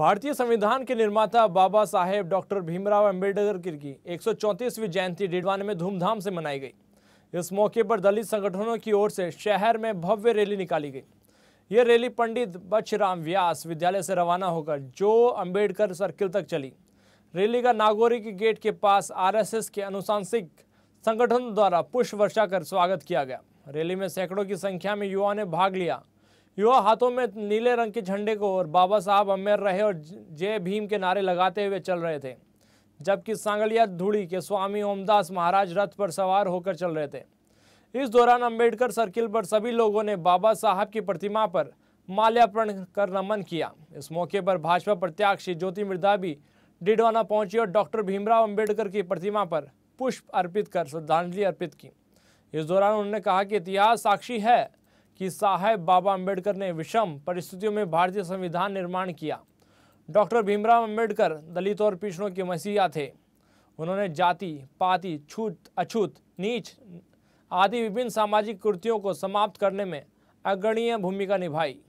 भारतीय संविधान के निर्माता बाबा साहेब डॉक्टर भीमराव अम्बेडकर की एक जयंती डिडवान में धूमधाम से मनाई गई इस मौके पर दलित संगठनों की ओर से शहर में भव्य रैली निकाली गई यह रैली पंडित बच्चराम व्यास विद्यालय से रवाना होकर जो अंबेडकर सर्किल तक चली रैली का नागौरी के गेट के पास आर के अनुशांसिक संगठन द्वारा पुष्प वर्षा कर स्वागत किया गया रैली में सैकड़ों की संख्या में युवाओं ने भाग लिया युवा हाथों में नीले रंग के झंडे को और बाबा साहब अमेर रहे और जय भीम के नारे लगाते हुए चल रहे थे जबकि सांगलिया धूड़ी के स्वामी ओमदास महाराज रथ पर सवार होकर चल रहे थे इस दौरान अंबेडकर सर्किल पर सभी लोगों ने बाबा साहब की प्रतिमा पर माल्यार्पण कर नमन किया इस मौके पर भाजपा प्रत्याशी ज्योति मृदा भी डिडवाना पहुंची और डॉक्टर भीमराव अंबेडकर की प्रतिमा पर पुष्प अर्पित कर श्रद्धांजलि अर्पित की इस दौरान उन्होंने कहा कि इतिहास साक्षी है कि साहेब बाबा अम्बेडकर ने विषम परिस्थितियों में भारतीय संविधान निर्माण किया डॉक्टर भीमराव अम्बेडकर दलित और पिछड़ों के मसीहा थे उन्होंने जाति पाति छूत अछूत नीच आदि विभिन्न सामाजिक कृतियों को समाप्त करने में अग्रणीय भूमिका निभाई